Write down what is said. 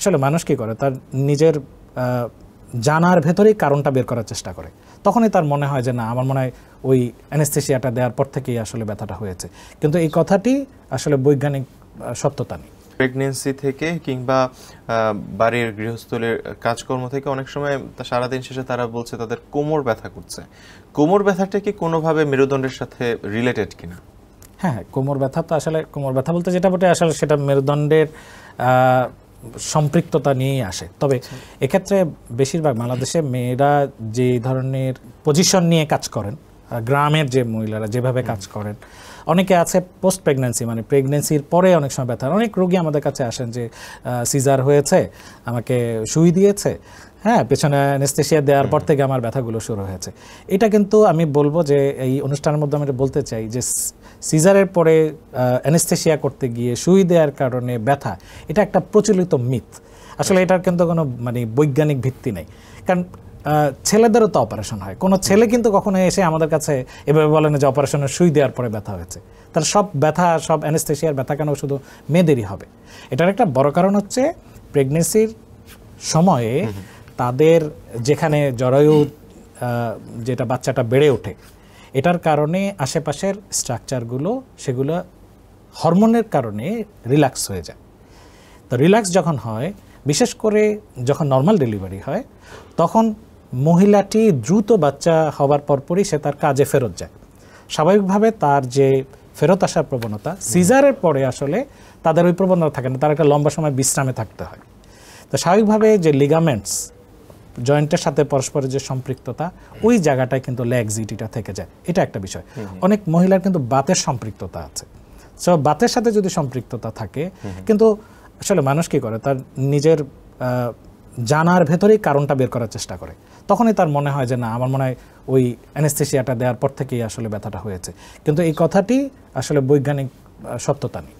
আসলে মানুষ কী করে তার নিজের জানার ভেতরেই কারণটা বের করার চেষ্টা করে তখনই তার মনে হয় যে না আমার মনে হয় ওই অ্যানেস্থেশিয়াটা দেওয়ার পর থেকেই আসলে ব্যথাটা হয়েছে কিন্তু এই কথাটি আসলে বৈজ্ঞানিক সত্যতা নেই প্রেগনেন্সি থেকে কিংবা বাড়ির গৃহস্থলের কাজকর্ম থেকে অনেক সময় সারাদিন শেষে তারা বলছে তাদের কোমর ব্যথা করছে কোমর ব্যথাটা কি কোনোভাবে মেরুদণ্ডের সাথে রিলেটেড কিনা হ্যাঁ, হ্যাঁ কোমর ব্যথা তো আসলে কোমর ব্যথা বলতে যেটা বটে আসলে সেটা মেরুদণ্ডের সম্পৃক্ততা নিয়েই আসে তবে আচ্ছা। এক্ষেত্রে বেশিরভাগ বাংলাদেশে মেয়েরা যে ধরনের পজিশন নিয়ে কাজ করেন গ্রামের যে মহিলারা যেভাবে কাজ করেন অনেকে আছে পোস্ট প্রেগনেন্সি মানে প্রেগনেন্সির পরে অনেক সময় ব্যথা অনেক রোগী আমাদের কাছে আসেন যে সিজার হয়েছে আমাকে সুই দিয়েছে হ্যাঁ পেছনে নেস্তেশিয়া দেওয়ার পর থেকে আমার ব্যথাগুলো শুরু হয়েছে এটা কিন্তু আমি বলবো যে এই অনুষ্ঠানের মধ্যে আমি বলতে চাই যে সিজারের পরে অ্যানেস্থেশিয়া করতে গিয়ে সুই দেওয়ার কারণে ব্যথা এটা একটা প্রচলিত মিথ আসলে এটার কিন্তু কোনো মানে বৈজ্ঞানিক ভিত্তি নেই কারণ ছেলেদেরও তো অপারেশন হয় কোনো ছেলে কিন্তু কখনো এসে আমাদের কাছে এভাবে বলে না যে অপারেশনের সুই দেওয়ার পরে ব্যথা হয়েছে তার সব ব্যথা সব অ্যানেস্থেশিয়ার ব্যথা কেন শুধু মেয়েদেরই হবে এটার একটা বড় কারণ হচ্ছে প্রেগনেন্সির সময়ে তাদের যেখানে জরায়ু যেটা বাচ্চাটা বেড়ে ওঠে এটার কারণে আশেপাশের স্ট্রাকচারগুলো সেগুলো হরমোনের কারণে রিল্যাক্স হয়ে যায় তো রিল্যাক্স যখন হয় বিশেষ করে যখন নর্মাল ডেলিভারি হয় তখন মহিলাটি দ্রুত বাচ্চা হওয়ার পরপরই সে তার কাজে ফেরত যায় স্বাভাবিকভাবে তার যে ফেরত আসার প্রবণতা সিজারের পরে আসলে তাদের ওই প্রবণতা থাকে না তার একটা লম্বা সময় বিশ্রামে থাকতে হয় তো স্বাভাবিকভাবে যে লিগামেন্টস জয়েন্টের সাথে পরস্পরের যে সম্পৃক্ততা ওই জায়গাটায় কিন্তু ল্যাগজিটিটা থেকে যায় এটা একটা বিষয় অনেক মহিলার কিন্তু বাতের সম্পৃক্ততা আছে সো বাতের সাথে যদি সম্পৃক্ততা থাকে কিন্তু আসলে মানুষ কি করে তার নিজের জানার ভেতরেই কারণটা বের করার চেষ্টা করে তখনই তার মনে হয় যে না আমার মনে হয় ওই অ্যানেস্থেসিয়াটা দেওয়ার পর থেকেই আসলে ব্যথাটা হয়েছে কিন্তু এই কথাটি আসলে বৈজ্ঞানিক সত্যতা নেই